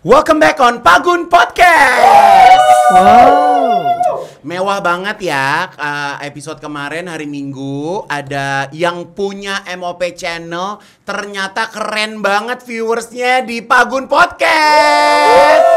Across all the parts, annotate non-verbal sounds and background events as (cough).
Welcome back on Pagun Podcast. Wow. Mewah banget ya uh, episode kemarin hari Minggu ada yang punya MOP channel ternyata keren banget viewersnya di Pagun Podcast.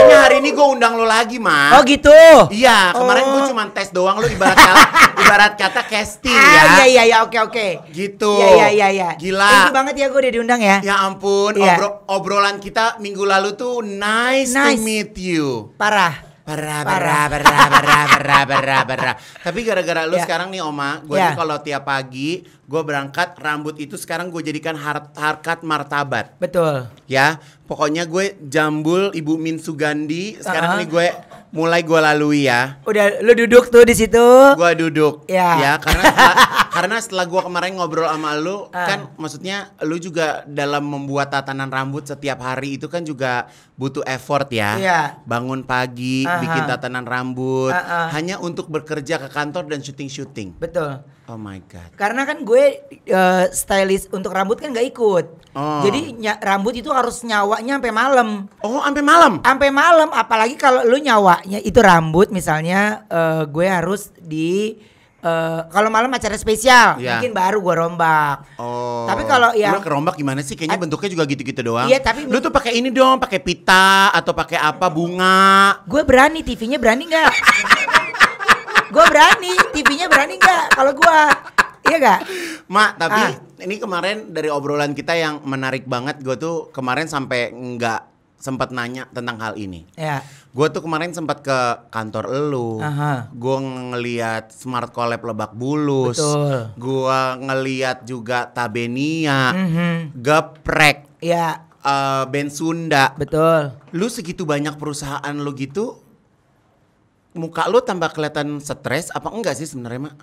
Makanya hari ini gue undang lo lagi, Mas. Oh gitu? Iya, kemarin oh. gue cuma tes doang lo ibarat kata, (laughs) ibarat kata casting ah, ya. Iya, iya, iya, oke, oke. Gitu. Iya, iya, iya. iya. Gila. Thank you banget ya gue udah diundang ya. Ya ampun, iya. Obro obrolan kita minggu lalu tuh nice, nice. to meet you. Parah. Parah parah parah parah parah parah parah. (laughs) Tapi gara-gara lu yeah. sekarang nih Oma, gue yeah. kalau tiap pagi gue berangkat rambut itu sekarang gue jadikan harkat martabat. Betul. Ya, Pokoknya gue jambul Ibu Min Sugandi. Sekarang uh ah. -huh. nih gue mulai gue lalui ya. Udah lu duduk tuh di situ. Gue duduk. Ya. Ya karena (laughs) karena setelah gua kemarin ngobrol sama lu uh. kan maksudnya lu juga dalam membuat tatanan rambut setiap hari itu kan juga butuh effort ya. Yeah. Bangun pagi, uh -huh. bikin tatanan rambut uh -uh. hanya untuk bekerja ke kantor dan syuting-syuting. Betul. Oh my god. Karena kan gue uh, stylist untuk rambut kan gak ikut. Oh. Jadi rambut itu harus nyawanya sampai malam. Oh, sampai malam. Sampai malam apalagi kalau lu nyawanya itu rambut misalnya uh, gue harus di Uh, kalau malam acara spesial yeah. mungkin baru gue rombak. Oh. Tapi kalau ya lu rombak gimana sih? Kayaknya bentuknya juga gitu-gitu doang. Iya, tapi lu tuh pakai ini dong, pakai pita atau pakai apa bunga. Gue berani, TV-nya berani nggak? (laughs) gue berani, TV-nya berani nggak? Kalau gue, iya gak? Mak, tapi ah. ini kemarin dari obrolan kita yang menarik banget, gue tuh kemarin sampai nggak sempat nanya tentang hal ini. Ya. Gue tuh kemarin sempat ke kantor elu. Gue ngeliat Smart Collab Lebak Bulus. Gue ngeliat juga Tabenia, mm -hmm. Geprek. Ya. Uh, band Sunda. Betul. Lu segitu banyak perusahaan lu gitu, muka lu tambah kelihatan stres apa enggak sih sebenarnya, Mak?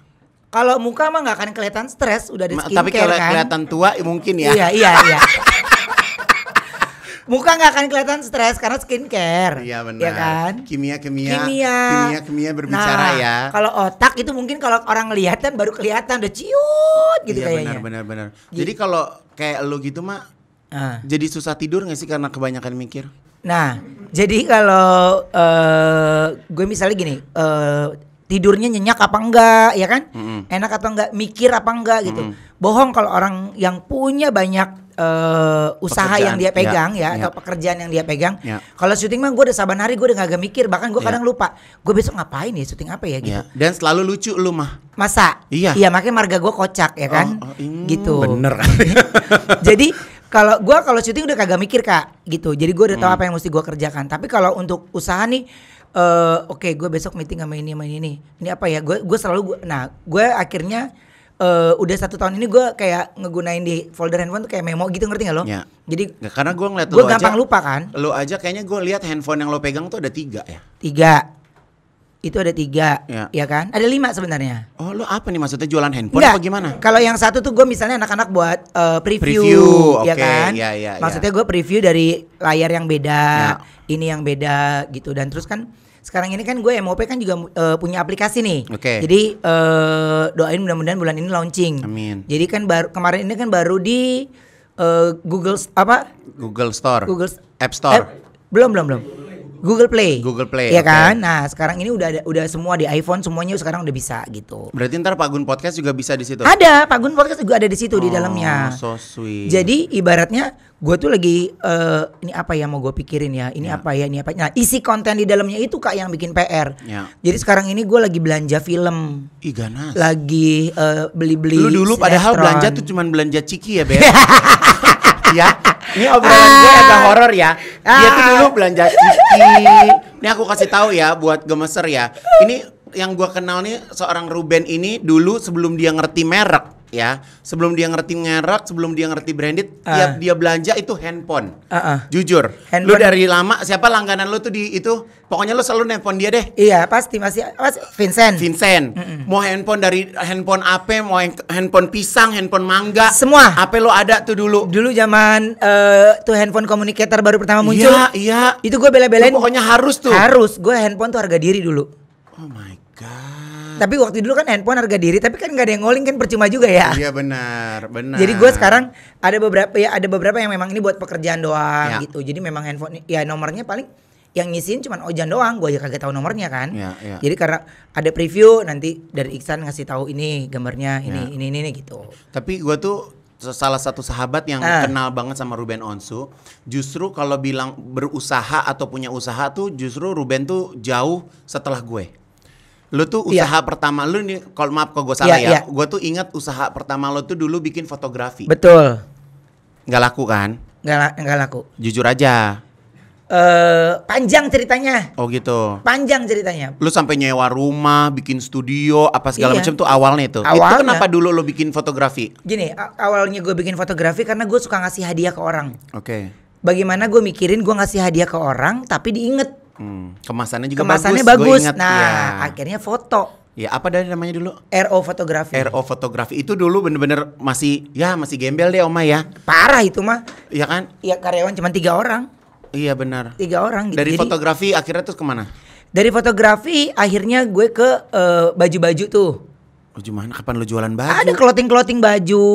Kalau muka mah nggak akan kelihatan stres, udah di skincare Tapi kalau kan. kelihatan tua mungkin ya. Iya, iya, iya. (laughs) muka nggak akan kelihatan stres karena skincare. Iya, iya benar. Ya kan? Kimia kimia. Kimia kimia, kimia berbicara nah, ya. Kalau otak itu mungkin kalau orang lihat kan baru kelihatan udah ciut gitu iya, kayaknya. Iya benar benar benar. Jadi kalau kayak lu gitu mah uh. jadi susah tidur nggak sih karena kebanyakan mikir? Nah, jadi kalau uh, gue misalnya gini, uh, tidurnya nyenyak apa enggak, ya kan? Mm -hmm. Enak atau enggak, mikir apa enggak gitu. Mm -hmm. Bohong kalau orang yang punya banyak uh, usaha pekerjaan, yang dia pegang ya, ya, ya atau pekerjaan yang dia pegang. Ya. Kalau syuting mah gue udah saban hari gue udah gak, mikir bahkan gue ya. kadang lupa gue besok ngapain ya syuting apa ya gitu. Ya. Dan selalu lucu lu mah. Masa? Iya. Iya makanya marga gue kocak ya kan. Oh, oh, mm, gitu. Bener. (laughs) Jadi kalau gue kalau syuting udah kagak mikir kak gitu. Jadi gue udah tahu hmm. apa yang mesti gue kerjakan. Tapi kalau untuk usaha nih uh, oke okay, gue besok meeting sama ini sama ini ini. Ini apa ya? Gue gue selalu gua, nah gue akhirnya uh, udah satu tahun ini gue kayak ngegunain di folder handphone tuh kayak memo gitu ngerti gak lo? Ya. Jadi karena gue ngeliat gue gampang aja, lupa kan? Lo aja kayaknya gue lihat handphone yang lo pegang tuh ada tiga ya? Tiga. Itu ada tiga, ya, ya kan? Ada lima sebenarnya. Oh, lo apa nih maksudnya jualan handphone Nggak. apa gimana? Kalau yang satu tuh gue misalnya anak-anak buat uh, preview, preview, ya okay. kan? Ya, ya, ya. maksudnya ya. gue preview dari layar yang beda, ya. ini yang beda gitu dan terus kan sekarang ini kan gue MOP kan juga uh, punya aplikasi nih. Oke. Okay. Jadi uh, doain mudah-mudahan bulan ini launching. Amin. Jadi kan baru kemarin ini kan baru di uh, Google apa? Google Store. Google App Store. App, belum belum belum. Google Play. Google Play. ya okay. kan? Nah, sekarang ini udah ada, udah semua di iPhone semuanya sekarang udah bisa gitu. Berarti ntar Pak Gun Podcast juga bisa di situ. Ada, Pak Gun Podcast juga ada di situ oh, di dalamnya. So sweet. Jadi ibaratnya gue tuh lagi uh, ini apa ya mau gue pikirin ya, ini yeah. apa ya, ini apa. Nah, isi konten di dalamnya itu Kak yang bikin PR. Yeah. Jadi sekarang ini gue lagi belanja film. Ih Lagi beli eh, beli-beli Lu dulu sinetron. padahal belanja tuh cuman belanja ciki ya, Beb. (laughs) ya ini obrolan gue ah. agak horor ya. Ah. Dia tuh dulu ah. belanja Ciki. ini aku kasih tahu ya buat gemeser ya. Ini yang gue kenal nih seorang Ruben ini dulu sebelum dia ngerti merek ya sebelum dia ngerti merek sebelum dia ngerti branded uh. tiap dia belanja itu handphone uh -uh. jujur handphone. lu dari lama siapa langganan lu tuh di itu pokoknya lu selalu nelfon dia deh iya pasti masih mas Vincent Vincent mm -mm. mau handphone dari handphone apa mau handphone pisang handphone mangga semua apa lu ada tuh dulu dulu zaman uh, tuh handphone communicator baru pertama iya, muncul iya iya itu gue bela-belain pokoknya harus tuh harus gue handphone tuh harga diri dulu oh my god Hmm. Tapi waktu dulu kan handphone harga diri, tapi kan nggak ada yang ngoling kan percuma juga ya. Iya benar, benar. Jadi gue sekarang ada beberapa ya ada beberapa yang memang ini buat pekerjaan doang ya. gitu. Jadi memang handphone ya nomornya paling yang ngisiin cuman Ojan doang, gue aja kagak tahu nomornya kan. Ya, ya. Jadi karena ada preview nanti dari Iksan ngasih tahu ini gambarnya ini ya. ini, ini ini gitu. Tapi gue tuh salah satu sahabat yang uh. kenal banget sama Ruben Onsu, justru kalau bilang berusaha atau punya usaha tuh justru Ruben tuh jauh setelah gue. Lu tuh iya. usaha yeah. pertama lu nih kalau maaf kalau gue iya, salah yeah, ya. Yeah. Gue tuh ingat usaha pertama lu tuh dulu bikin fotografi. Betul. Nggak laku kan? Nggak nggak laku. Jujur aja. Uh, panjang ceritanya. Oh gitu. Panjang ceritanya. Lu sampai nyewa rumah, bikin studio, apa segala iya. macam tuh awalnya itu. Awalnya, itu kenapa dulu lu bikin fotografi? Gini, awalnya gue bikin fotografi karena gue suka ngasih hadiah ke orang. Oke. Okay. Bagaimana gue mikirin gue ngasih hadiah ke orang tapi diinget Hmm. Kemasannya juga Kemasannya bagus. bagus. nah, ya. akhirnya foto. Ya apa dari namanya dulu? RO fotografi. RO fotografi itu dulu bener-bener masih ya masih gembel deh Oma ya. Parah itu mah. Iya kan? Iya karyawan cuma tiga orang. Iya benar. Tiga orang. Gitu. Dari Jadi, fotografi akhirnya terus kemana? Dari fotografi akhirnya gue ke eh, baju-baju uh, baju -baju tuh. Oh, cuman kapan lo jualan baju? Ada clothing-clothing baju.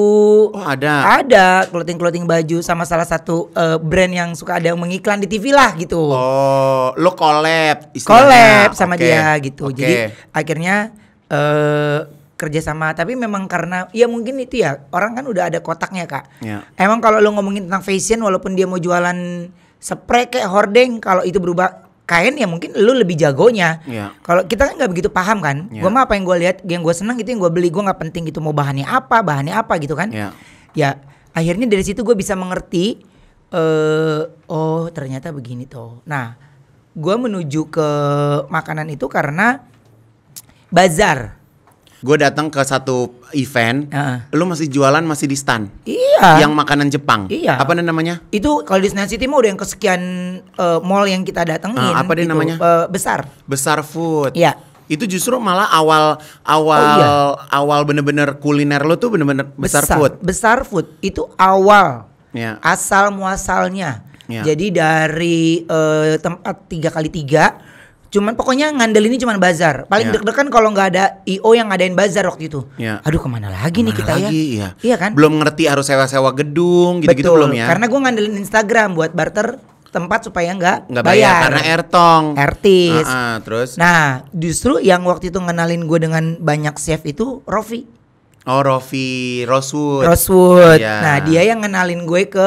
Oh, ada. Ada clothing-clothing baju sama salah satu uh, brand yang suka ada yang mengiklan di TV lah gitu. Oh, lo collab istilahnya. Collab sama okay. dia gitu. Okay. Jadi akhirnya uh, eh, kerjasama tapi memang karena ya mungkin itu ya orang kan udah ada kotaknya kak yeah. emang kalau lo ngomongin tentang fashion walaupun dia mau jualan spray kayak hordeng kalau itu berubah Kain ya mungkin lu lebih jagonya. Yeah. Kalau kita kan nggak begitu paham kan. Yeah. Gua mah apa yang gue lihat, yang gue seneng itu yang gue beli, gue nggak penting gitu mau bahannya apa, bahannya apa gitu kan. Yeah. Ya akhirnya dari situ gue bisa mengerti uh, oh ternyata begini tuh. Nah, gue menuju ke makanan itu karena bazar gue datang ke satu event, uh. lu masih jualan masih di stand. Iya. Yang makanan Jepang. Iya. Apa namanya? Itu kalau di Senayan City mah udah yang kesekian uh, mall yang kita datengin. Uh, apa dia gitu. namanya? Uh, besar. Besar Food. Iya. Itu justru malah awal awal oh, iya. awal bener-bener kuliner lo tuh bener-bener besar, besar food. Besar food itu awal. Yeah. Asal muasalnya. Yeah. Jadi dari uh, tempat tiga kali tiga Cuman pokoknya ngandel ini cuman bazar. Paling yeah. deg-degan kalau nggak ada IO yang ngadain bazar waktu itu. Yeah. Aduh kemana lagi kemana nih kita ya? lagi, ya? Iya. iya kan? Belum ngerti harus sewa-sewa gedung gitu-gitu belum ya? Karena gue ngandelin Instagram buat barter tempat supaya nggak bayar. bayar karena ertong artis uh -uh, terus nah justru yang waktu itu ngenalin gue dengan banyak chef itu Rofi oh Rofi Roswood. Roswood. yeah. nah dia yang ngenalin gue ke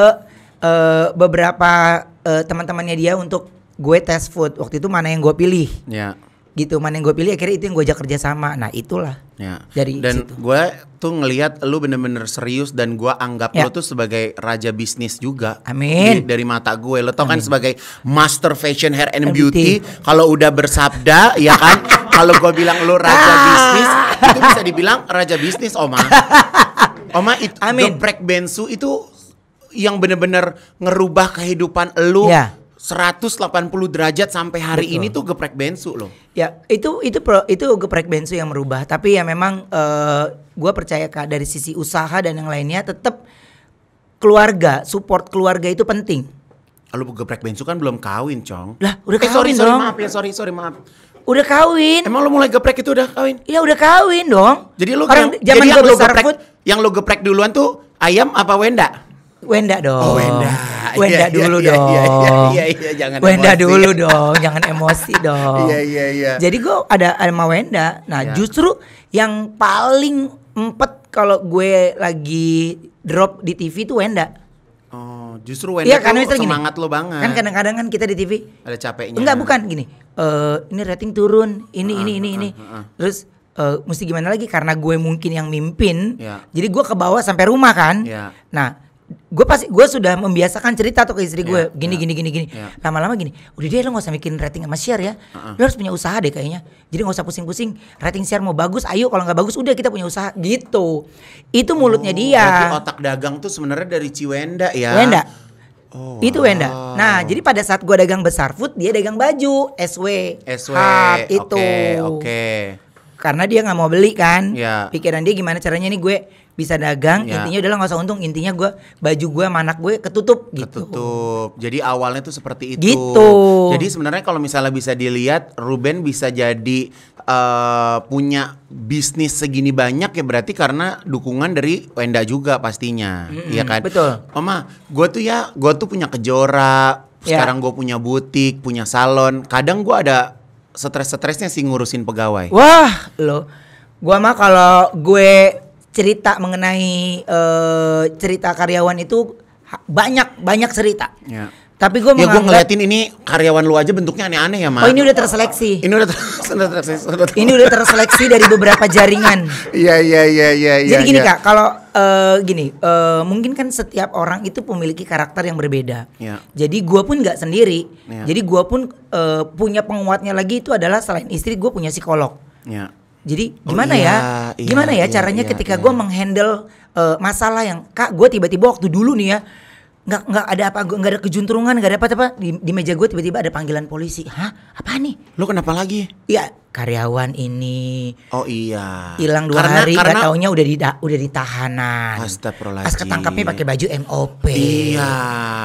uh, beberapa uh, teman-temannya dia untuk gue tes food waktu itu mana yang gue pilih ya gitu mana yang gue pilih akhirnya itu yang gue ajak kerja sama nah itulah ya. dari dan gue tuh ngelihat lu bener-bener serius dan gue anggap ya. lu tuh sebagai raja bisnis juga amin Di, dari mata gue lo tau kan amin. kan sebagai master fashion hair and, beauty, beauty. kalau udah bersabda ya kan (laughs) kalau gue bilang lu raja ah. bisnis itu bisa dibilang raja bisnis oma (laughs) oma itu break bensu itu yang bener-bener ngerubah kehidupan lu ya 180 derajat sampai hari Betul. ini tuh geprek bensu loh. Ya, itu itu pro, itu geprek bensu yang merubah, tapi ya memang uh, eh, gue percaya Kak dari sisi usaha dan yang lainnya tetap keluarga, support keluarga itu penting. Lalu geprek bensu kan belum kawin, Cong. Lah, udah eh, kawin sorry, sorry, dong. maaf ya, sorry, sorry, maaf. Udah kawin. Emang lo mulai geprek itu udah kawin? Iya, udah kawin dong. Jadi lo Orang yang, zaman jadi yang lo geprek, food. yang lo geprek duluan tuh ayam apa wenda? Wenda dong. Oh, wenda. Wenda iya, iya, dulu dong. Iya, iya, iya, iya jangan Wenda emosi. dulu dong, jangan emosi (laughs) dong. Iya, iya, iya. Jadi gue ada sama Wenda. Nah, ya. justru yang paling empat kalau gue lagi drop di TV itu Wenda. Oh, justru Wenda iya, kan, semangat gini, lo banget. Kan kadang-kadang kan kita di TV ada capeknya. Enggak, bukan gini. Uh, ini rating turun, ini uh, ini ini uh, ini. Uh, uh. Terus uh, mesti gimana lagi karena gue mungkin yang mimpin. Yeah. Jadi gue ke bawah sampai rumah kan. Yeah. Nah, gue pasti gue sudah membiasakan cerita tuh ke istri gue yeah, gini, yeah, gini gini gini yeah. lama-lama gini udah deh lo gak usah bikin rating sama share ya uh-uh. lo harus punya usaha deh kayaknya jadi gak usah pusing-pusing rating share mau bagus ayo kalau nggak bagus udah kita punya usaha gitu itu mulutnya oh, dia otak dagang tuh sebenarnya dari Ciwenda ya Ciwenda Oh, wow. Itu Wenda. Nah, jadi pada saat gue dagang besar food, dia dagang baju SW. SW. Hat, itu. Oke. Okay, okay. Karena dia nggak mau beli kan. Yeah. Pikiran dia gimana caranya nih gue bisa dagang ya. intinya adalah nggak usah untung intinya gue baju gue manak gue ketutup gitu ketutup jadi awalnya tuh seperti itu gitu jadi sebenarnya kalau misalnya bisa dilihat Ruben bisa jadi uh, punya bisnis segini banyak ya berarti karena dukungan dari Wenda juga pastinya mm -hmm. kan betul Mama gue tuh ya gue tuh punya kejora ya. sekarang gue punya butik punya salon kadang gue ada stres-stresnya sih ngurusin pegawai wah lo gue mah kalau gue cerita mengenai uh, cerita karyawan itu banyak banyak cerita. Ya. Tapi gue ya, ngeliatin ini karyawan lu aja bentuknya aneh-aneh ya, Mas. Oh, ini udah terseleksi. Ini udah, (laughs) terseleksi. ini udah terseleksi dari beberapa jaringan. Iya, iya, iya, iya, iya. Jadi gini, ya. Kak, kalau uh, gini, uh, mungkin kan setiap orang itu memiliki karakter yang berbeda. Ya. Jadi gue pun nggak sendiri. Ya. Jadi gue pun uh, punya penguatnya lagi itu adalah selain istri, gue punya psikolog. Ya. Jadi oh gimana oh, iya, ya? Iya, gimana ya iya, caranya iya, ketika iya. gue menghandle uh, masalah yang kak gue tiba-tiba waktu dulu nih ya nggak nggak ada apa nggak ada kejunturungan nggak ada apa apa di, di meja gue tiba-tiba ada panggilan polisi hah apa nih lo kenapa lagi ya karyawan ini oh iya hilang dua karena, hari karena, gak taunya udah di udah di Astagfirullah. pas ketangkapnya pakai baju mop iya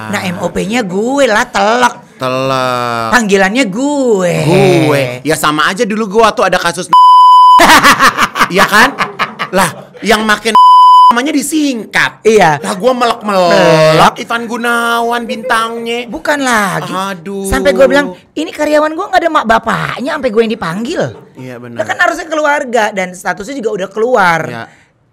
nah mop nya gue lah telak telak panggilannya gue gue ya sama aja dulu gue tuh ada kasus Iya kan? Lah, yang makin namanya disingkat. Iya. Lah gua melek-melek Ivan Gunawan bintangnya. Bukan lagi. Aduh. Sampai gua bilang, ini karyawan gua nggak ada mak bapaknya sampai gua yang dipanggil. Iya benar. Lah kan harusnya keluarga dan statusnya juga udah keluar. Iya.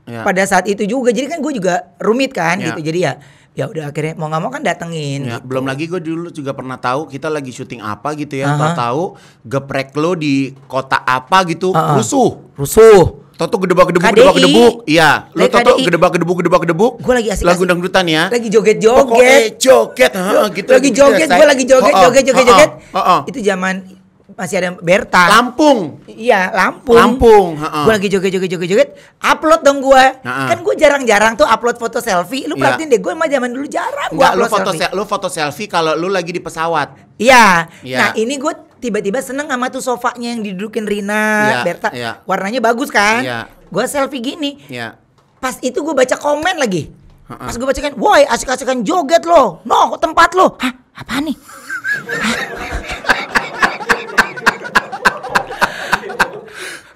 Ya. Pada saat itu juga, jadi kan gue juga rumit kan ya. gitu, jadi ya ya udah akhirnya mau nggak mau kan datengin. Ya, gitu. Belum lagi gue dulu juga pernah tahu kita lagi syuting apa gitu ya, uh-huh. tahu geprek lo di kota apa gitu, uh rusuh. Rusuh. Toto gedebak gedebuk gedebak gedebuk. Iya, lo Toto gedebak gedebuk gedebak gedebuk. Gue lagi asik lagu dangdutan ya. Lagi joget-joget. Pokoknya joget, gitu. Lagi joget, ya, gue lagi joget, joget joget joget. Itu zaman masih ada Berta. Lampung. Iya, Lampung. Lampung. uh Gue lagi joget-joget-joget-joget. Upload dong gue. Kan gue jarang-jarang tuh upload foto selfie. Lu yeah. perhatiin deh, gue emang zaman dulu jarang gue upload lu foto selfie. Se- lu foto selfie kalau lu lagi di pesawat. Iya. Yeah. Nah ini gue tiba-tiba seneng sama tuh sofanya yang didudukin Rina, yeah. Berta. Yeah. Warnanya bagus kan? Yeah. Gue selfie gini. Yeah. Pas itu gue baca komen lagi. Pas gue bacakan woi asik-asikan joget lo, no tempat lo, hah apa nih? (laughs)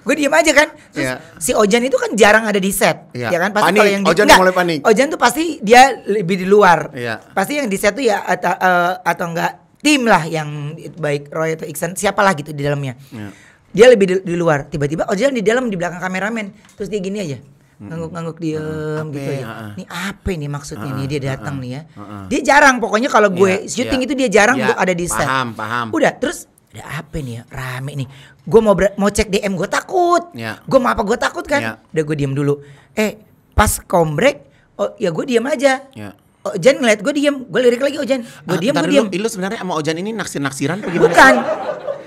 gue diem aja kan terus yeah. si Ojan itu kan jarang ada di set yeah. ya kan pasti kalau yang di, Ojan enggak, mulai panik Ojan tuh pasti dia lebih di luar yeah. pasti yang di set tuh ya atau, uh, eh, atau enggak tim lah yang baik Roy atau Iksan siapalah gitu di dalamnya yeah. dia lebih di, di luar tiba-tiba Ojan di dalam di belakang kameramen terus dia gini aja ngangguk-ngangguk hmm. diem hmm. gitu ya. Uh, nih apa nih maksudnya uh, nih dia ah, datang uh, nih ya. Dia jarang pokoknya kalau gue yeah, syuting yeah, itu dia jarang yeah, untuk ada di set. Paham, paham. Udah, terus ada apa nih ya? Rame nih gue mau mau cek DM gue takut yeah. gue mau apa gue takut kan yeah. udah gue diem dulu eh pas kombrek oh ya gue diem aja yeah. Oh, Ojan ngeliat gue diem, gue lirik lagi Ojan, oh, gue ah, diem, gue diem. Lu, sebenarnya sama Ojan ini naksir-naksiran apa gimana? Bukan,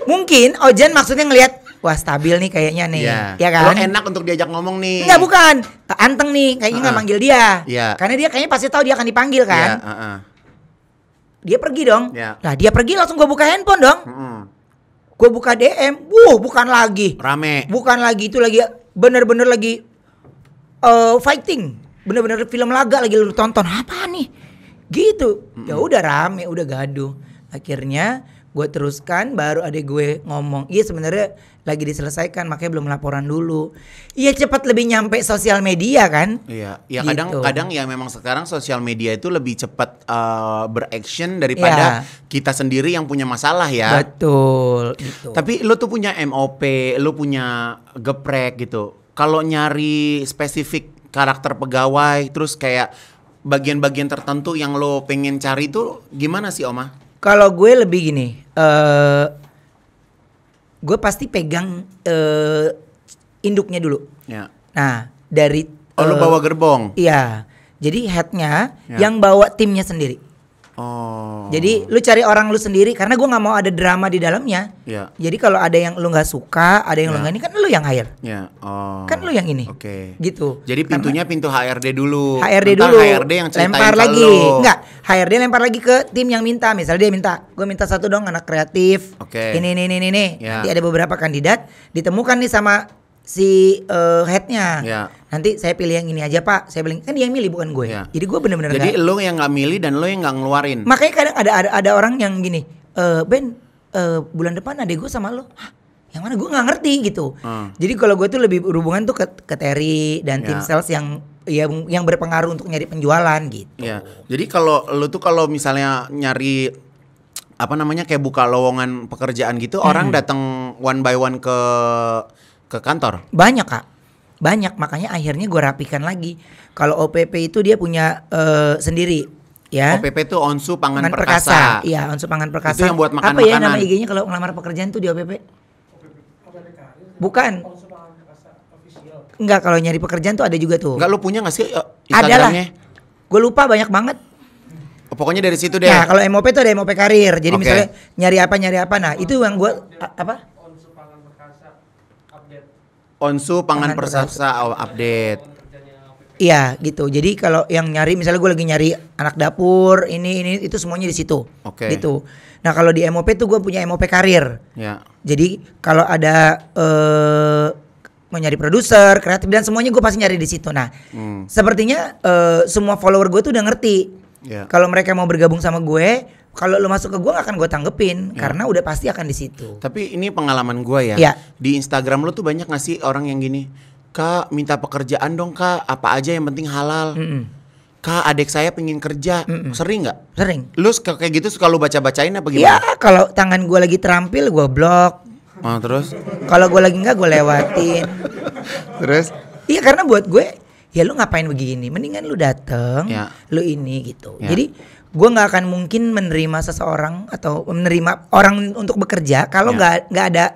mungkin Ojan maksudnya ngeliat, wah stabil nih kayaknya nih, yeah. ya kan? enak untuk diajak ngomong nih. Enggak bukan, eh, anteng nih, kayaknya nggak uh ah. gak manggil dia, yeah. karena dia kayaknya pasti tahu dia akan dipanggil kan. Yeah, ya, uh ah. -uh. Dia pergi dong, yeah. Ya. nah dia pergi langsung gue buka handphone dong. Mm -hmm. Gue buka DM, wuh bukan lagi. Rame. Bukan lagi itu lagi bener-bener lagi uh, fighting. Bener-bener film laga lagi lu tonton apa nih? Gitu. Mm -mm. Ya udah rame, udah gaduh. Akhirnya gue teruskan baru adik gue ngomong iya sebenarnya lagi diselesaikan makanya belum laporan dulu iya cepat lebih nyampe sosial media kan iya ya gitu. kadang kadang ya memang sekarang sosial media itu lebih cepat uh, beraction daripada ya. kita sendiri yang punya masalah ya betul gitu. tapi lo tuh punya MOP lo punya geprek gitu kalau nyari spesifik karakter pegawai terus kayak bagian-bagian tertentu yang lo pengen cari itu gimana sih Oma? Kalau gue lebih gini, uh, eh, gue pasti pegang uh, induknya dulu. Ya. Nah dari oh uh, lu eh, bawa gerbong. Iya. Jadi headnya ya. yang bawa timnya sendiri. Oh. Jadi lu cari orang lu sendiri karena gua nggak mau ada drama di dalamnya. Yeah. Jadi kalau ada yang lu nggak suka, ada yang yeah. lu ya. nggak ini kan lu yang hire. Yeah. Oh. Kan lu yang ini. Oke. Okay. Gitu. Jadi pintunya karena, pintu HRD dulu. HRD Entar dulu. HRD yang lempar lagi. Lu. Enggak, HRD lempar lagi ke tim yang minta. Misalnya dia minta, gue minta satu dong anak kreatif. Oke. Okay. Ini ini ini ini. Yeah. Nanti ada beberapa kandidat ditemukan nih sama si uh, headnya. Yeah nanti saya pilih yang ini aja pak saya bilang kan dia yang milih bukan gue ya. jadi gue bener-bener jadi gak... lo yang nggak milih dan lo yang nggak ngeluarin makanya kadang ada ada ada orang yang gini e, Ben e, bulan depan ada gue sama lo Hah, yang mana gue nggak ngerti gitu hmm. jadi kalau gue tuh lebih berhubungan tuh ke, ke Terry dan ya. tim iya. sales yang yang yang berpengaruh untuk nyari penjualan gitu ya. jadi kalau lo tuh kalau misalnya nyari apa namanya kayak buka lowongan pekerjaan gitu hmm. orang datang one by one ke ke kantor banyak kak banyak makanya akhirnya gue rapikan lagi kalau OPP itu dia punya uh, sendiri ya OPP itu onsu pangan, pangan perkasa. perkasa iya onsu pangan perkasa itu yang buat makan apa ya makanan. ya nama IG-nya kalau ngelamar pekerjaan tuh di OPP bukan Enggak kalau nyari pekerjaan tuh ada juga tuh. Enggak lu punya gak sih uh, Instagramnya? Gue lupa banyak banget. Oh, pokoknya dari situ deh. Nah, kalau MOP tuh ada MOP karir. Jadi okay. misalnya nyari apa nyari apa. Nah, itu yang gue apa? Onsu pangan, persasa update. Iya gitu. Jadi kalau yang nyari misalnya gue lagi nyari anak dapur ini ini itu semuanya di situ. Oke. Okay. Gitu. Nah kalau di MOP tuh gue punya MOP karir. Ya. Jadi kalau ada uh, mau nyari produser, kreatif dan semuanya gue pasti nyari di situ. Nah hmm. sepertinya uh, semua follower gue tuh udah ngerti. Yeah. Kalau mereka mau bergabung sama gue, kalau lo masuk ke gue gak akan gue tanggepin hmm. karena udah pasti akan di situ. Tapi ini pengalaman gue ya. ya. Di Instagram lo tuh banyak ngasih orang yang gini, kak minta pekerjaan dong kak, apa aja yang penting halal. Mm -mm. Kak adik saya pengen kerja, mm -mm. sering nggak? Sering. Lu kayak gitu suka lu baca bacain apa gimana? Ya kalau tangan gue lagi terampil gue blok. Oh, terus? Kalau gue lagi nggak gue lewatin. (laughs) terus? Iya karena buat gue ya lu ngapain begini? Mendingan lu dateng, ya. lu ini gitu. Ya. Jadi gue nggak akan mungkin menerima seseorang atau menerima orang untuk bekerja kalau ya. nggak yeah. nggak ada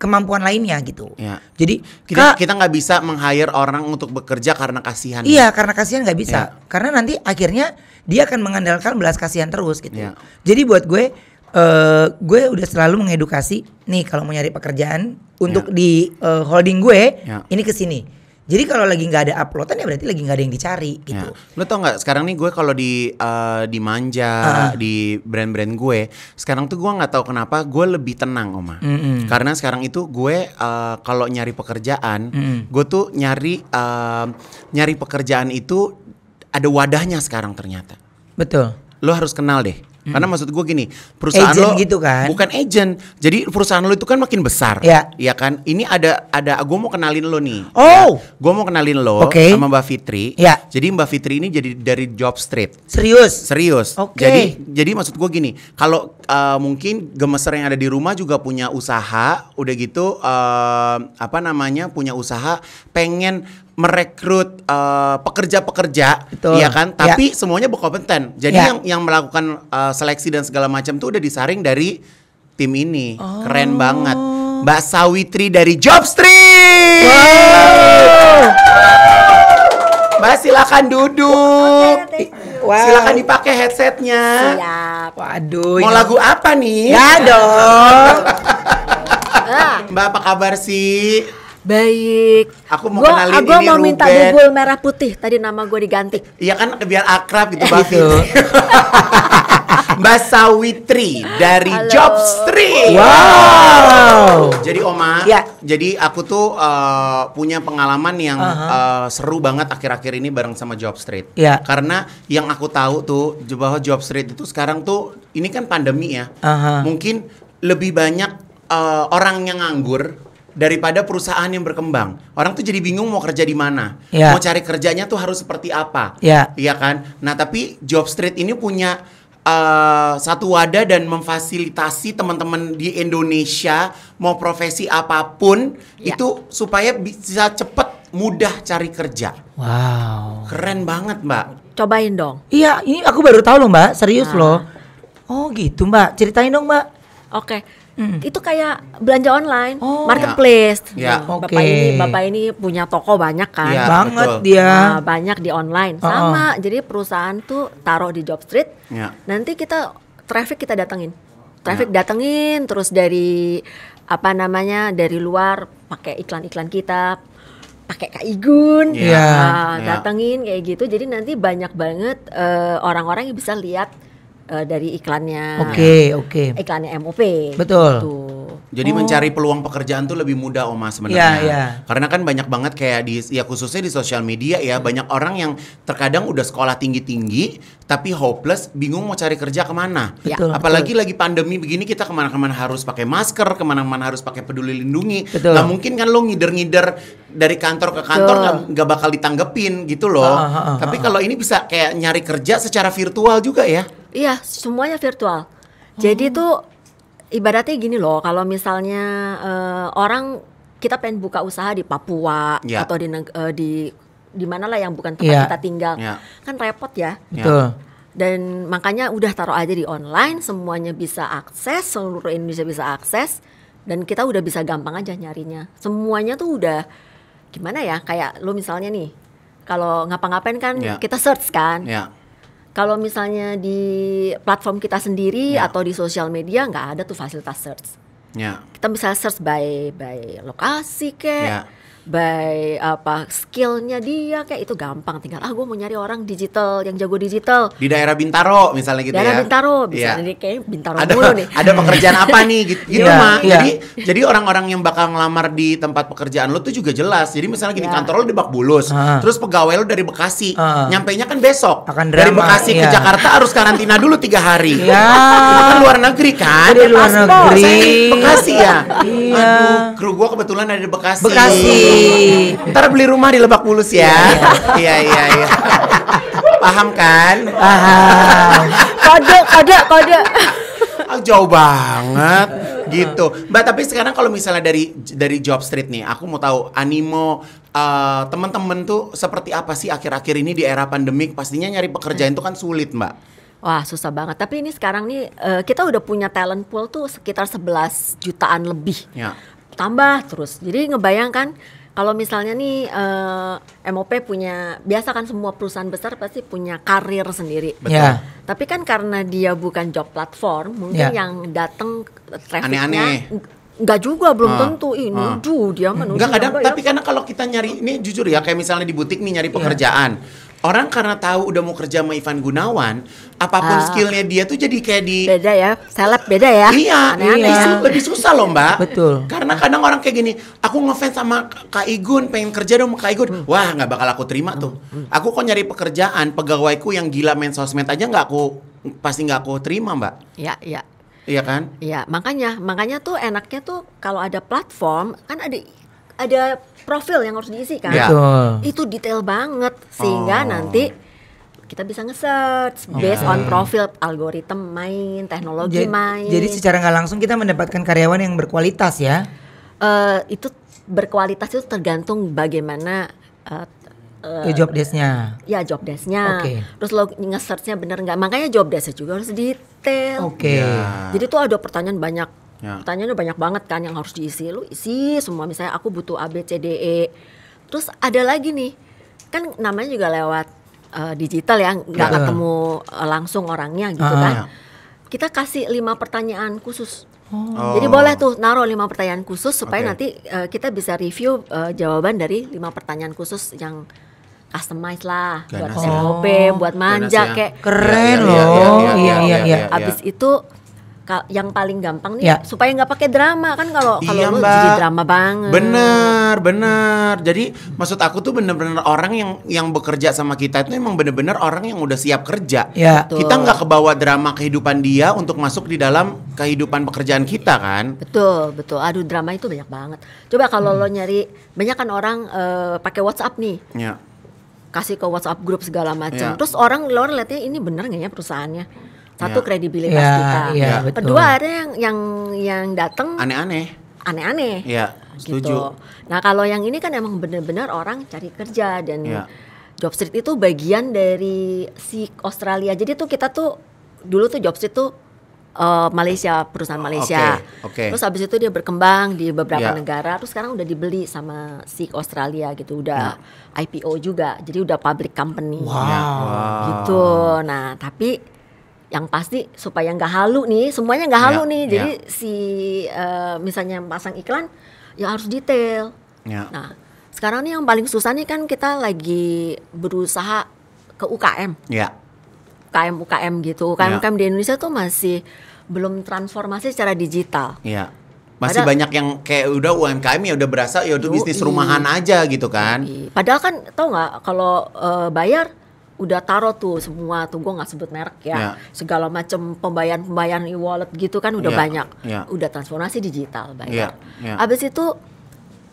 kemampuan lainnya gitu. Yeah. Jadi kita kak, kita nggak bisa meng hire orang untuk bekerja karena kasihan. Iya, ya. karena kasihan nggak bisa. yeah. Karena nanti akhirnya dia akan mengandalkan belas kasihan terus gitu. Ya. Jadi buat gue uh, gue udah selalu mengedukasi nih kalau mau nyari pekerjaan untuk yeah. di uh, holding gue yeah. ini kesini. Jadi kalau lagi nggak ada uploadan ya berarti lagi nggak ada yang dicari gitu. Ya. Lo tau nggak sekarang nih gue kalau di uh, di manja uh. di brand-brand gue sekarang tuh gue nggak tahu kenapa gue lebih tenang oma. Mm -hmm. Karena sekarang itu gue uh, kalau nyari pekerjaan mm -hmm. gue tuh nyari uh, nyari pekerjaan itu ada wadahnya sekarang ternyata. Betul. Lo harus kenal deh Hmm. Karena maksud gue gini, perusahaan agent lo gitu kan? bukan agent. Jadi perusahaan lo itu kan makin besar. ya ya kan? Ini ada ada gue mau kenalin lo nih. Oh. Ya. Gue mau kenalin lo okay. sama Mbak Fitri. ya Jadi Mbak Fitri ini jadi dari Job Street. Serius? Serius. Oke. Okay. Jadi jadi maksud gue gini, kalau uh, mungkin gemeser yang ada di rumah juga punya usaha, udah gitu uh, apa namanya? punya usaha pengen merekrut eh, pekerja-pekerja, uh, ya kan? Tapi ya. semuanya berkompeten. Jadi ya. yang yang melakukan uh, seleksi dan segala macam tuh udah disaring dari tim ini. Oh. Keren banget. Mbak Sawitri dari Jobstreet. Wow. Mbak silakan duduk. wow. Silakan dipakai headsetnya. Siap. Waduh. Mau ya. lagu apa nih? Ya dong. Mbak apa kabar sih? Baik. Aku mau gua, kenalin gua ini mau Ruben. minta bubul merah putih. Tadi nama gue diganti. Iya kan biar akrab gitu Mbak (laughs) gitu. (laughs) Mbak Sawitri dari Halo. street. Wow. Jadi Oma, ya. jadi aku tuh uh, punya pengalaman yang uh -huh. uh, seru banget akhir-akhir ini bareng sama Job Street. Ya. Karena yang aku tahu tuh bahwa job street itu sekarang tuh ini kan pandemi ya. Uh -huh. Mungkin lebih banyak uh, orang yang nganggur daripada perusahaan yang berkembang. Orang tuh jadi bingung mau kerja di mana, ya. mau cari kerjanya tuh harus seperti apa, ya iya kan? Nah tapi Job Street ini punya uh, satu wadah dan memfasilitasi teman-teman di Indonesia mau profesi apapun ya. itu supaya bisa cepet mudah cari kerja. Wow, keren banget mbak. Cobain dong. Iya, ini aku baru tahu loh mbak, serius nah. loh. Oh gitu mbak, ceritain dong mbak. Oke. Okay hmm. Itu kayak belanja online, oh. marketplace. Ya. ya bapak ini bapak ini punya toko banyak kan? Ya, banget betul. dia. Nah, banyak di online. Uh -uh. Sama. Jadi perusahaan tuh taruh di job street. Ya. Nanti kita traffic kita datengin. Traffic ya. datengin terus dari apa namanya? dari luar pakai iklan-iklan kita, pakai Kak Igun, yeah. nah, yeah. datengin kayak gitu. Jadi nanti banyak banget eh, orang-orang uh, orang -orang yang bisa lihat uh, dari iklannya. Oke, okay, oke. Okay. Iklannya MOP. Betul. Gitu. Jadi oh. mencari peluang pekerjaan tuh lebih mudah Oma sebenarnya. Yeah, yeah. Karena kan banyak banget kayak di ya khususnya di sosial media ya hmm. banyak orang yang terkadang udah sekolah tinggi-tinggi tapi hopeless, bingung mau cari kerja kemana. Iya. Betul, Apalagi betul. lagi pandemi begini kita kemana-kemana harus pakai masker, kemana-mana harus pakai peduli lindungi. Betul. Gak mungkin kan lo ngider-ngider dari kantor ke kantor gak, gak bakal ditanggepin gitu loh. Uh, uh, uh, tapi ah. kalau ini bisa kayak nyari kerja secara virtual juga ya? Iya, semuanya virtual. Jadi oh. tuh ibaratnya gini loh kalau misalnya uh, orang kita pengen buka usaha di Papua yeah. atau di uh, di di mana lah yang bukan tempat yeah. kita tinggal yeah. kan repot ya yeah. dan makanya udah taruh aja di online semuanya bisa akses seluruh Indonesia bisa akses dan kita udah bisa gampang aja nyarinya semuanya tuh udah gimana ya kayak lo misalnya nih kalau ngapa-ngapain kan yeah. kita search kan yeah kalau misalnya di platform kita sendiri yeah. atau di sosial media nggak ada tuh fasilitas search. Yeah. Kita bisa search by by lokasi kayak. Yeah by apa skillnya dia kayak itu gampang tinggal ah gue mau nyari orang digital yang jago digital di daerah Bintaro misalnya gitu daerah ya Bintaro bisa yeah. jadi kayak Bintaro ada, mulu (laughs) nih ada pekerjaan apa nih gitu, gitu yeah, mah yeah. jadi jadi orang-orang yang bakal ngelamar di tempat pekerjaan lo tuh juga jelas jadi misalnya gini yeah. kantor lo di Bulus uh. Ah. terus pegawai lo dari Bekasi uh. Ah. nyampe nya kan besok Akan drama, dari Bekasi yeah. ke iya. Jakarta harus karantina dulu tiga hari yeah. kan luar negeri kan iya, luar negeri Bekasi ya yeah. aduh kru gue kebetulan ada di Bekasi Bekasi Iya, iya, iya. Ntar beli rumah di Lebak Bulus ya. Iya iya iya. Paham kan? Paham. Kode kode kode. Ah, jauh banget gitu. Mbak tapi sekarang kalau misalnya dari dari job street nih, aku mau tahu animo uh, teman-teman tuh seperti apa sih akhir-akhir ini di era pandemik? Pastinya nyari pekerjaan itu kan sulit, Mbak. Wah susah banget. Tapi ini sekarang nih uh, kita udah punya talent pool tuh sekitar 11 jutaan lebih. Ya. Tambah terus. Jadi ngebayangkan kalau misalnya nih uh, eh, MOP punya biasa kan semua perusahaan besar pasti punya karir sendiri. Betul. Yeah. Tapi kan karena dia bukan job platform, mungkin yeah. yang datang trafficnya nggak juga belum uh, tentu ini ah. uh. dia menunggu. Hmm. Enggak kadang tapi ya. karena kalau kita nyari ini jujur ya kayak misalnya di butik nih nyari ya. pekerjaan. Yeah orang karena tahu udah mau kerja sama Ivan Gunawan, apapun uh, skillnya dia tuh jadi kayak di beda ya, seleb beda ya. Iya, Aneh-aneh iya. Ya. lebih susah loh mbak. Betul. Karena kadang orang kayak gini, aku ngefans sama Kak Igun, pengen kerja dong sama Kak Igun, hmm. wah nggak bakal aku terima tuh. Hmm, hmm. Aku kok nyari pekerjaan, pegawaiku yang gila main sosmed aja nggak aku pasti nggak aku terima mbak. Iya iya. Iya kan? Iya makanya makanya tuh enaknya tuh kalau ada platform kan ada ada profil yang harus diisi kan. yeah. Ya. Itu detail banget sehingga oh. nanti kita bisa nge-search iya. based on profil algoritma main, teknologi jadi, main. Jadi secara nggak langsung kita mendapatkan karyawan yang berkualitas ya. Uh, itu berkualitas itu tergantung bagaimana uh, uh, ya job desknya ya job desknya okay. terus lo nge-searchnya bener nggak makanya job desknya juga harus detail oke okay. Iya. yeah. jadi tuh ada pertanyaan banyak Ya. Pertanyaannya banyak banget kan yang harus diisi. Lu isi semua misalnya aku butuh A B C D E. Terus ada lagi nih. Kan namanya juga lewat uh, digital ya, nggak ya. ketemu uh, langsung orangnya gitu ah, kan. Ya. Kita kasih lima pertanyaan khusus. Oh. Jadi boleh tuh naruh lima pertanyaan khusus supaya okay. nanti uh, kita bisa review uh, jawaban dari lima pertanyaan khusus yang customize lah Ganas buat ya. buat manja Ganas kayak keren loh. Iya iya iya. Abis itu yang paling gampang nih ya. supaya nggak pakai drama kan kalau kalau iya, lu jadi drama banget. Bener bener. Jadi maksud aku tuh bener-bener orang yang yang bekerja sama kita itu emang bener-bener orang yang udah siap kerja. Ya. Kita nggak kebawa drama kehidupan dia untuk masuk di dalam kehidupan pekerjaan kita kan. Betul betul. Aduh drama itu banyak banget. Coba kalau hmm. lo nyari banyak kan orang uh, pakai WhatsApp nih. Ya kasih ke WhatsApp grup segala macam. Ya. Terus orang lo liatnya ini bener nggak ya perusahaannya? Satu ya. kredibilitas ya, kita. ya, Kedua ada yang yang yang datang aneh-aneh. Aneh-aneh. ya setuju. Gitu. Nah, kalau yang ini kan emang benar-benar orang cari kerja dan ya. job street itu bagian dari si Australia. Jadi tuh kita tuh dulu tuh job street tuh uh, Malaysia perusahaan Malaysia. Okay, okay. Terus habis itu dia berkembang di beberapa yeah. negara. Terus sekarang udah dibeli sama si Australia gitu, udah yeah. IPO juga. Jadi udah public company. Wow. Iya. Gitu. Nah tapi yang pasti supaya nggak halu nih semuanya nggak halu ya, nih jadi ya. si uh, misalnya pasang iklan ya harus detail ya. nah sekarang nih yang paling susah nih kan kita lagi berusaha ke UKM ya. UKM UKM gitu UKM ya. di Indonesia tuh masih belum transformasi secara digital ya. Masih Padahal, banyak yang kayak udah UMKM ya udah berasa ya udah bisnis rumahan aja gitu kan. Padahal kan tau nggak kalau uh, bayar udah taruh tuh semua tuh gue nggak sebut merek ya yeah. segala macam pembayaran pembayaran e-wallet gitu kan udah yeah. banyak yeah. udah transformasi digital banyak yeah. Yeah. abis itu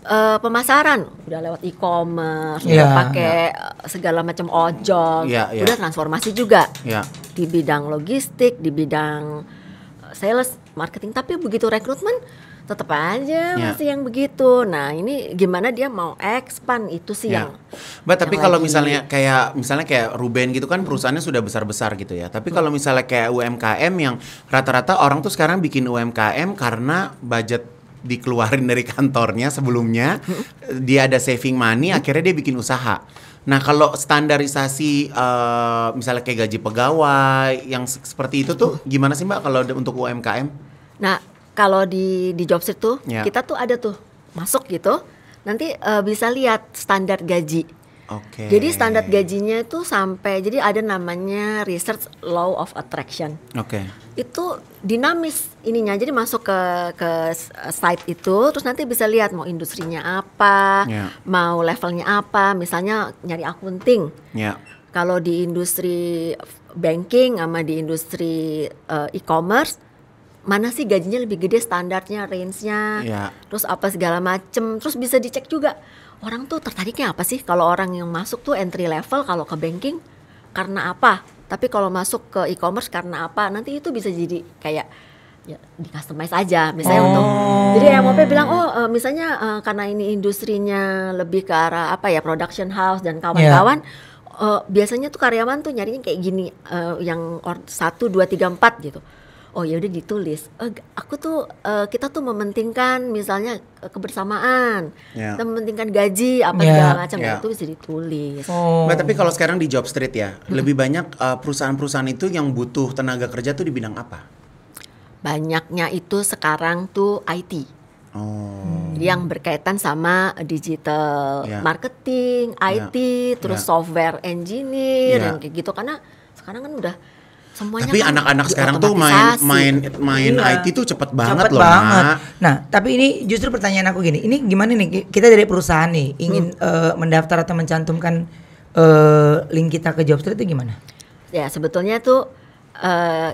uh, pemasaran udah lewat e-commerce yeah. udah pakai yeah. segala macam ojol yeah, yeah. udah transformasi juga yeah. di bidang logistik di bidang sales marketing tapi begitu rekrutmen tetap aja yeah. masih yang begitu. Nah, ini gimana dia mau expand itu sih yeah. yang. Mbak, tapi kalau misalnya kayak misalnya kayak Ruben gitu kan perusahaannya sudah besar-besar gitu ya. Tapi kalau misalnya kayak UMKM yang rata-rata orang tuh sekarang bikin UMKM karena budget dikeluarin dari kantornya sebelumnya dia ada saving money akhirnya dia bikin usaha. Nah, kalau standarisasi uh, misalnya kayak gaji pegawai yang seperti itu tuh gimana sih Mbak kalau untuk UMKM? Nah, kalau di di job street tuh yeah. kita tuh ada tuh masuk gitu nanti uh, bisa lihat standar gaji. Oke. Okay. Jadi standar gajinya itu sampai jadi ada namanya research law of attraction. Oke. Okay. Itu dinamis ininya. Jadi masuk ke ke eh, site itu terus nanti bisa lihat mau industrinya apa, yeah. mau levelnya apa, misalnya nyari akunting. Yeah. Kalau di industri banking sama di industri uh, e-commerce mana sih gajinya lebih gede standarnya range-nya ya. terus apa segala macem terus bisa dicek juga orang tuh tertariknya apa sih kalau orang yang masuk tuh entry level kalau ke banking karena apa tapi kalau masuk ke e-commerce karena apa nanti itu bisa jadi kayak ya di customize aja misalnya oh. untuk jadi yang MOP bilang oh eh, misalnya eh, karena ini industrinya lebih ke arah apa ya production house dan kawan-kawan uh, biasanya tuh karyawan tuh nyarinya kayak gini uh, yang satu dua tiga empat gitu oh ya udah ditulis uh, aku tuh uh, kita tuh mementingkan misalnya kebersamaan yeah. kita mementingkan gaji apa yeah. segala macam yeah. Ya. itu bisa ditulis oh. Mbak tapi kalau sekarang di job street ya lebih banyak eh, perusahaan-perusahaan itu yang butuh tenaga kerja tuh di bidang apa banyaknya itu sekarang tuh IT Oh. yang berkaitan sama digital yeah. marketing, IT, yeah. terus yeah. software engineer, yeah. yang kayak gitu karena sekarang kan udah Semuanya tapi kan anak-anak kan sekarang tuh main main main iya. IT tuh cepet banget cepet loh banget. nah tapi ini justru pertanyaan aku gini ini gimana nih kita dari perusahaan nih ingin hmm. uh, mendaftar atau mencantumkan uh, link kita ke Jobstreet itu gimana ya sebetulnya tuh uh,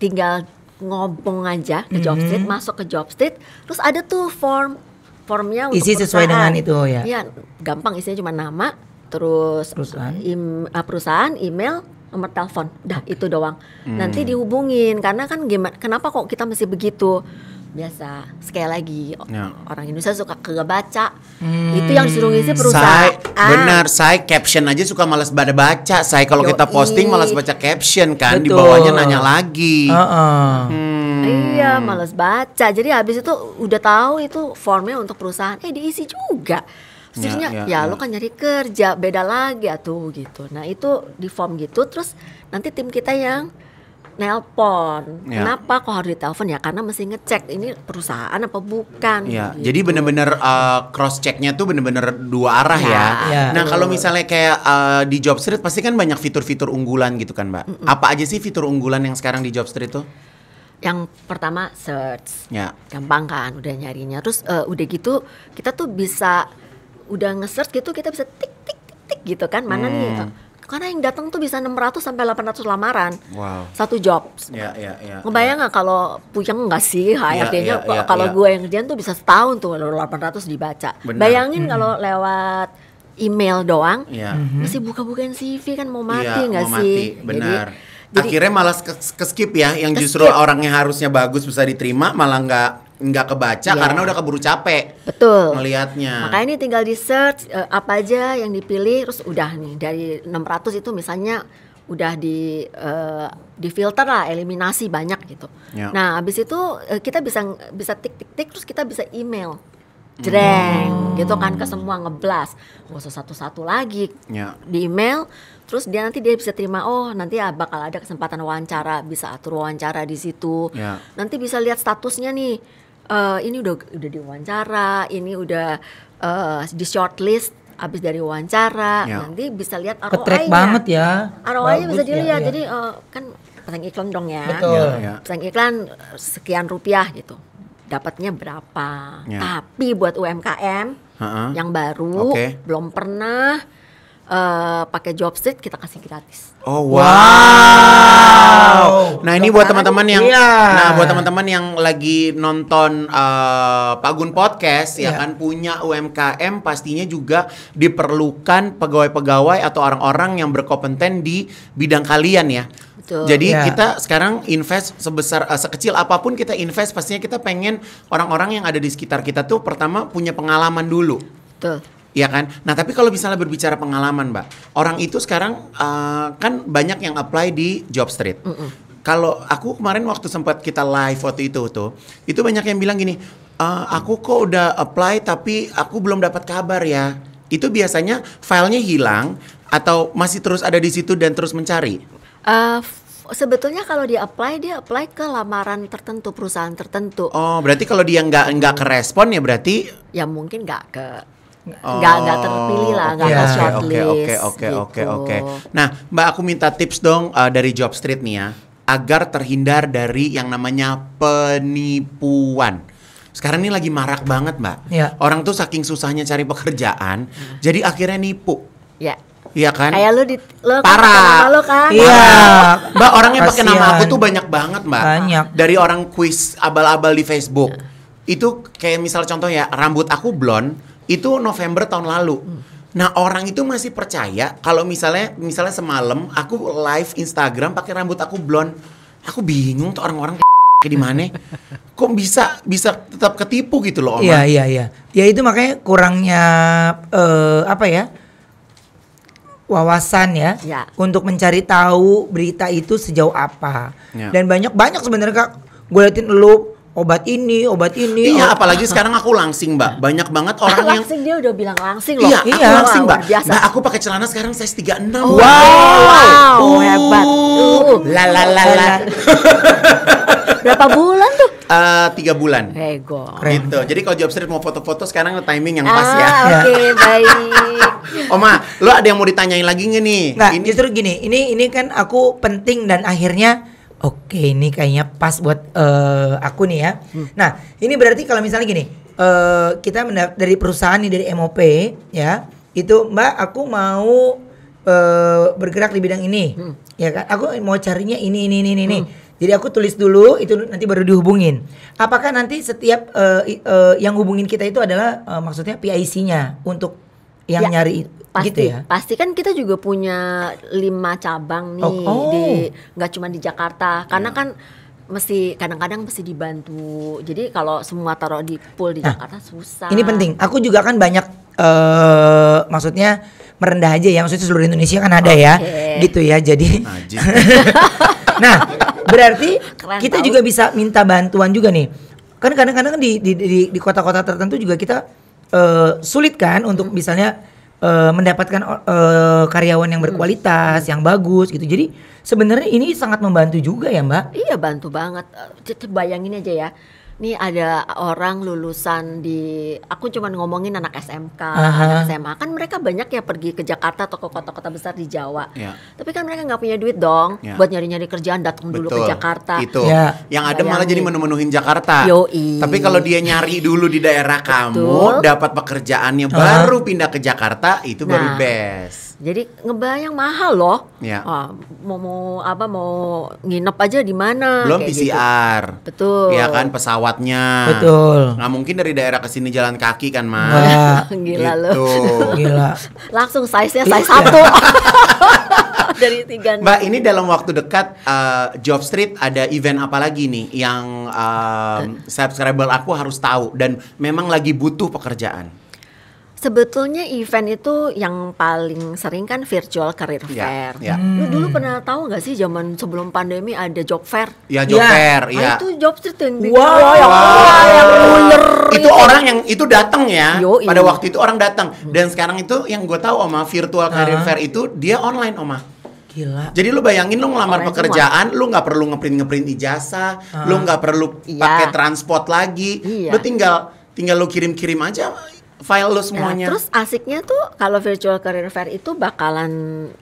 tinggal ngomong aja ke mm -hmm. Jobstreet masuk ke Jobstreet terus ada tuh form formnya untuk isi sesuai perusahaan. dengan itu ya. Ya gampang isinya cuma nama, terus perusahaan, im, uh, perusahaan email, nomor telepon. Udah itu doang. Hmm. Nanti dihubungin karena kan gimana kenapa kok kita masih begitu? Biasa sekali lagi ya. orang Indonesia suka kebaca. Hmm. Itu yang disuruh ngisi perusahaan. Saya, benar, saya caption aja suka malas pada baca. Saya kalau kita posting malas baca caption kan Betul. di bawahnya nanya lagi. Uh -uh. Hmm. Iya, malas baca. Jadi habis itu udah tahu itu formnya untuk perusahaan. Eh diisi juga maksudnya ya, ya, ya lo kan nyari kerja beda lagi tuh gitu nah itu di form gitu terus nanti tim kita yang nelpon. Ya. Kenapa kok harus ditelepon ya? Karena mesti ngecek ini perusahaan apa bukan. Ya. Gitu. Jadi bener-bener uh, eh, cross checknya tuh bener-bener dua arah ya. ya. ya. Nah kalau misalnya kayak uh, di Job Street pasti kan banyak fitur-fitur unggulan gitu kan, Mbak. Mm -mm. Apa aja sih fitur unggulan yang sekarang di Job Street tuh? Yang pertama search, ya. gampang kan udah nyarinya. Terus uh, udah gitu kita tuh bisa udah nge-search gitu kita bisa tik tik tik tik gitu kan mana hmm. nih eh, karena yang datang tuh bisa 600 sampai 800 lamaran. Wow. Satu job. Iya, iya, iya. Ngebayang ya. nggak ya. kalau puyeng nggak sih HRD-nya ya, ya, ya, kalau ya. gue yang kerjaan tuh bisa setahun tuh 800 dibaca. Benar. Bayangin hmm. kalau lewat email doang, ya. masih mhm. buka-bukain CV kan mau iya, mati nggak ya, sih? Benar. Jadi, akhirnya malas ke, ke skip ya yang justru skip. orangnya harusnya bagus bisa diterima malah nggak nggak kebaca yeah. karena udah keburu capek. Betul. Melihatnya. Makanya ini tinggal di search uh, apa aja yang dipilih terus udah nih dari 600 itu misalnya udah di uh, eh, filter lah eliminasi banyak gitu. Yeah. Nah, abis itu uh, kita bisa bisa tik tik tik terus kita bisa email. Jreng hmm. gitu kan ke semua ngeblas. Gak usah satu-satu lagi. Yeah. Di email terus dia nanti dia bisa terima oh nanti ya bakal ada kesempatan wawancara, bisa atur wawancara di situ. Yeah. Nanti bisa lihat statusnya nih uh, ini udah udah diwawancara, ini udah uh, di shortlist habis dari wawancara ya. nanti bisa lihat ROI-nya. Ketrek banget ya. ROI-nya bisa dilihat. Ya, ya. Jadi uh, kan pasang iklan dong ya. Betul. Ya, ya. Pasang iklan sekian rupiah gitu. Dapatnya berapa? Ya. Tapi buat UMKM uh yang baru okay. belum pernah Eh, pakai job set kita kasih gratis. Oh wow. wow. Nah, ini buat teman-teman yang iya. Nah, buat teman-teman yang lagi nonton uh, eh, Pak Gun podcast yeah. ya iya. kan punya UMKM pastinya juga diperlukan pegawai-pegawai atau orang-orang yang berkompeten di bidang kalian ya. Betul. Jadi yeah. kita sekarang invest sebesar uh, sekecil apapun kita invest pastinya kita pengen orang-orang yang ada di sekitar kita tuh pertama punya pengalaman dulu. Betul. Iya kan? Nah, tapi kalau misalnya berbicara pengalaman, Mbak. Orang itu sekarang uh, kan banyak yang apply di Jobstreet. Mm -mm. Kalau aku kemarin waktu sempat kita live waktu itu tuh, itu banyak yang bilang gini, e, aku kok udah apply tapi aku belum dapat kabar ya. Itu biasanya filenya hilang atau masih terus ada di situ dan terus mencari. Uh, sebetulnya kalau dia apply dia apply ke lamaran tertentu perusahaan tertentu. Oh berarti kalau dia nggak nggak kerespon ya berarti? Ya mungkin nggak ke Oh, nggak oh, nggak terpilih lah nggak yeah. shortlist oke oke oke oke oke gitu. nah mbak aku minta tips dong uh, dari job street nih ya agar terhindar dari yang namanya penipuan sekarang ini lagi marak banget mbak ya. orang tuh saking susahnya cari pekerjaan hmm. jadi akhirnya nipu ya Iya kan? Kayak lu di lu kan parah. Kan, lu kan. Iya. iya. Mbak orang yang pakai nama aku tuh banyak banget, Mbak. Banyak. Dari orang quiz abal-abal di Facebook. Itu kayak misal contoh ya, rambut aku blonde, itu November tahun lalu. Nah orang itu masih percaya kalau misalnya misalnya semalam aku live Instagram pakai rambut aku blonde, aku bingung tuh orang-orang (laughs) di mana? Kok bisa bisa tetap ketipu gitu loh, Om? Iya iya iya. Ya itu makanya kurangnya uh, apa ya? wawasan ya, ya untuk mencari tahu berita itu sejauh apa ya. dan banyak banyak sebenarnya kak gue liatin lu obat ini, obat ini. Iya, oh. apalagi sekarang aku langsing, Mbak. Banyak banget orang langsing, yang langsing dia udah bilang langsing loh. Iya, aku iya. langsing, Mbak. Biasa. Mbak, aku pakai celana sekarang size 36. Wow, wow. Uh. hebat. Uh. La la la la. Berapa bulan tuh? Uh, tiga bulan. Rego. Gitu. Jadi kalau job street mau foto-foto sekarang timing yang pas ah, ya. Oke, okay, (laughs) baik. Oma, lo ada yang mau ditanyain lagi nggak nih? Nggak, ini... justru gini. Ini ini kan aku penting dan akhirnya Oke, ini kayaknya pas buat uh, aku nih ya. Hmm. Nah, ini berarti kalau misalnya gini, uh, kita dari perusahaan nih dari MOP ya, itu Mbak aku mau uh, bergerak di bidang ini, hmm. ya kan? Aku mau carinya ini ini ini ini. Hmm. Jadi aku tulis dulu itu nanti baru dihubungin. Apakah nanti setiap uh, uh, yang hubungin kita itu adalah uh, maksudnya PIC-nya untuk yang ya, nyari pasti, gitu ya. Pasti kan kita juga punya lima cabang nih oh, oh. di nggak cuma di Jakarta karena ya. kan mesti kadang-kadang mesti dibantu. Jadi kalau semua taruh di pool di nah, Jakarta susah. Ini penting. Aku juga kan banyak uh, maksudnya merendah aja ya. Maksudnya seluruh Indonesia kan ada okay. ya. Gitu ya. Jadi (laughs) Nah, berarti Keren kita tahu. juga bisa minta bantuan juga nih. Kan kadang-kadang di di di kota-kota tertentu juga kita uh, eh, sulit kan untuk hmm. misalnya uh, mendapatkan uh, karyawan yang hmm. berkualitas, hmm. yang bagus gitu. Jadi sebenarnya ini sangat membantu juga ya, Mbak. Iya, bantu banget. Bayangin aja ya ini ada orang lulusan di aku cuma ngomongin anak SMK, Aha. anak SMA kan mereka banyak ya pergi ke Jakarta atau ke kota-kota besar di Jawa. Yeah. Tapi kan mereka nggak punya duit dong yeah. buat nyari-nyari kerjaan datang dulu ke Jakarta. Itu. Yeah. Yang ada malah jadi menu-menuhin Jakarta. Yoi. Tapi kalau dia nyari dulu di daerah kamu, dapat pekerjaannya uh -huh. baru pindah ke Jakarta itu nah, baru best. Jadi ngebayang mahal loh. Ya. mau mau apa mau nginep aja di mana? Belum PCR. Gitu. Betul. Iya kan pesawatnya. Betul. Nah mungkin dari daerah ke sini jalan kaki kan, Mas. (laughs) Gila gitu. loh. Gila. Langsung size-nya iya. size satu. (laughs) dari tiga. Mbak, ini dalam waktu dekat uh, Job Street ada event apa lagi nih yang uh, subscriber aku harus tahu dan memang lagi butuh pekerjaan? Sebetulnya event itu yang paling sering kan virtual career iya, fair. Ya, ya. Hmm. Lu dulu hmm. pernah tahu nggak sih zaman sebelum pandemi ada job fair? Ya job ya. fair, ya. Ah, iya. itu job street yang wow, wow, yang wow. yang Itu, orang yang itu datang ya. Yo, Pada waktu itu orang datang dan sekarang itu yang gue tahu Oma virtual career fair itu dia online Oma. Gila. Jadi lu bayangin lu ngelamar Orang pekerjaan, semua. lu nggak perlu ngeprint ngeprint ijazah, hmm. lu nggak perlu iya. pakai transport lagi, iya. lu tinggal tinggal lu kirim kirim aja file lo nah, semuanya. Nah, terus asiknya tuh kalau virtual career fair itu bakalan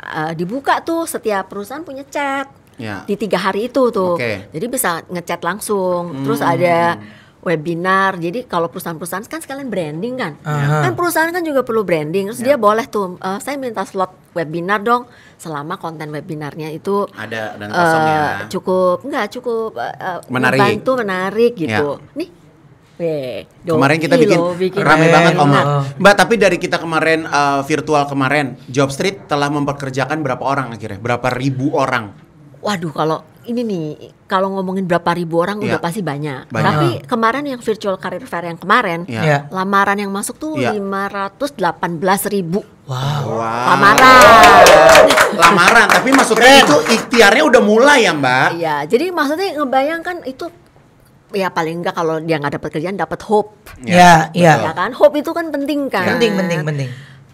uh, dibuka tuh setiap perusahaan punya chat yeah. di tiga hari itu tuh. Okay. Jadi bisa ngechat langsung. Hmm. Terus ada hmm. webinar. Jadi kalau perusahaan-perusahaan kan sekalian branding kan. uh Kan perusahaan kan juga perlu branding. Terus yeah. dia ya. boleh tuh uh, saya minta slot webinar dong selama konten webinarnya itu ada dan kosong uh, Cukup nggak cukup uh, menarik. membantu menarik gitu. Yeah. Nih Weh, kemarin kita bikin, loh, bikin rame eh, banget Oma. Mbak, tapi dari kita kemarin uh, virtual kemarin, Job Street telah memperkerjakan berapa orang akhirnya? Berapa ribu orang? Waduh, kalau ini nih, kalau ngomongin berapa ribu orang ya. udah pasti banyak. banyak. Tapi iya. kemarin yang virtual career fair yang kemarin, ya. lamaran yang masuk tuh ya. 518 ribu. Wow. wow. Lamaran. Lamaran, tapi maksudnya itu ikhtiarnya udah mulai ya, Mbak? Iya, jadi maksudnya ngebayangkan itu ya paling enggak kalau dia nggak dapat kerjaan dapat hope. Iya, iya. ya. kan? Hope itu kan penting kan. Penting, penting, penting.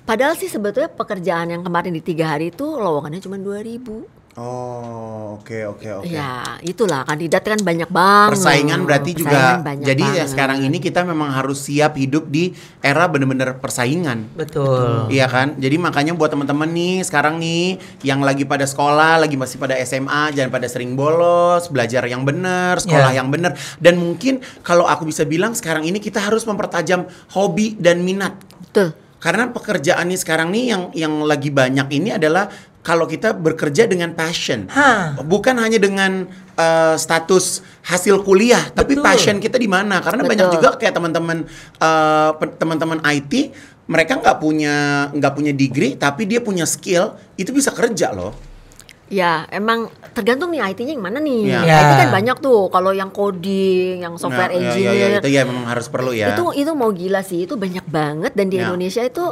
Padahal sih sebetulnya pekerjaan yang kemarin di tiga hari itu lowongannya cuma dua ribu. Oh, oke okay, oke okay, oke. Okay. Ya, itulah kandidat kan banyak banget. Persaingan berarti persaingan juga. Banyak jadi ya banget. Ya sekarang ini kita memang harus siap hidup di era bener-bener persaingan. Betul. Iya kan? Jadi makanya buat teman-teman nih sekarang nih yang lagi pada sekolah, lagi masih pada SMA, jangan pada sering bolos, belajar yang benar, sekolah yeah. yang benar dan mungkin kalau aku bisa bilang sekarang ini kita harus mempertajam hobi dan minat. Betul karena pekerjaan nih sekarang nih yang yang lagi banyak ini adalah kalau kita bekerja dengan passion, ha. bukan hanya dengan uh, status hasil kuliah, Betul. tapi passion kita di mana? Karena Betul. banyak juga kayak teman-teman teman eh, teman-teman IT, mereka nggak punya nggak punya degree, tapi dia punya skill, itu bisa kerja loh. Ya, emang tergantung nih IT-nya yang mana nih. Ya. Yeah. IT ya. kan banyak tuh. Kalau yang coding, yang software nah, engineer, ya, ya, ya, itu ya memang harus perlu ya. Itu itu mau gila sih, itu banyak banget dan di ya. Indonesia itu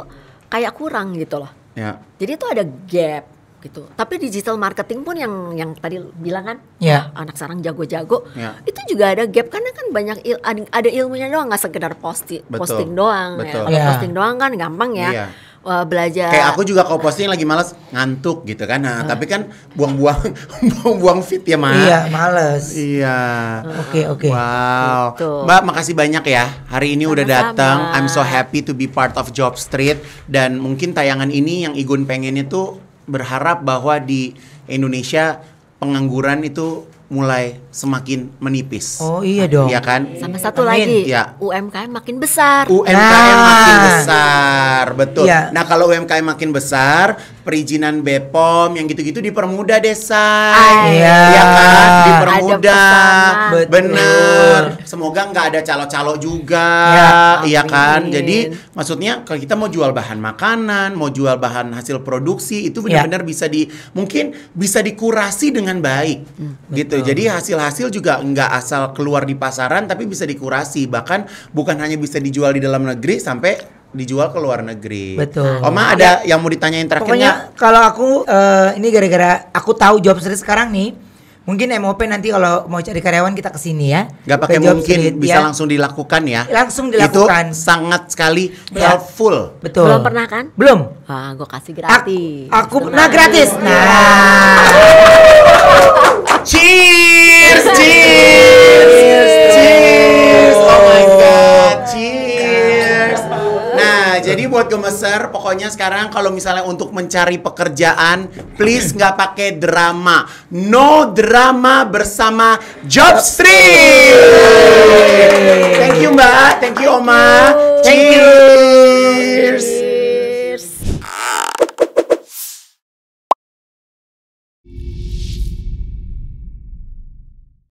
kayak kurang gitu loh. Ya. Jadi itu ada gap gitu. Tapi digital marketing pun yang yang tadi bilang kan yeah. anak sarang jago-jago yeah. itu juga ada gap karena kan banyak il, ada ilmunya doang nggak sekedar posti, Betul. posting doang ya. Betul. ya. Yeah. Posting doang kan gampang ya. Yeah Wah, belajar. Kayak aku juga kalau posting lagi males ngantuk gitu kan. Nah, uh. tapi kan buang-buang (laughs) buang-buang fit ya, Mas. Iya, males. Iya. Oke, uh. oke. Okay, okay. Wow. Gitu. Mbak, makasih banyak ya. Hari ini Sama-sama. udah datang. I'm so happy to be part of Job Street dan mungkin tayangan ini yang Igun pengen itu berharap bahwa di Indonesia pengangguran itu mulai semakin menipis. Oh iya dong. Iya kan? Sama satu Amin. lagi, ya. UMKM makin besar. UMKM nah. makin besar, betul. Ya. Nah, kalau UMKM makin besar, perizinan BPOM yang gitu-gitu dipermudah desa. Iya. Iya kan? Dipermudah. benar. Semoga nggak ada calo-calo juga. Ya. Iya kan? Jadi maksudnya kalau kita mau jual bahan makanan, mau jual bahan hasil produksi itu benar-benar ya. bisa di mungkin bisa dikurasi dengan baik. Hmm. Gitu. Jadi hasil-hasil juga nggak asal keluar di pasaran tapi bisa dikurasi. Bahkan bukan hanya bisa dijual di dalam negeri sampai dijual ke luar negeri. Betul. Oma ada ya, yang mau ditanyain terakhirnya? Pokoknya kalau aku uh, ini gara-gara aku tahu job street sekarang nih Mungkin MOP nanti kalau mau cari karyawan kita ke sini ya. Gak pakai mungkin street, bisa ya. langsung dilakukan ya. Langsung dilakukan. Itu sangat sekali ya. helpful. Betul. Belum pernah kan? Belum. Ah, gue kasih gratis. aku, aku nah gratis. Nah. cheers, cheers. buat gemeser, pokoknya sekarang kalau misalnya untuk mencari pekerjaan, please nggak pakai drama. No drama bersama Jobstreet. Thank you Mbak, thank you Oma. Thank you. Cheers.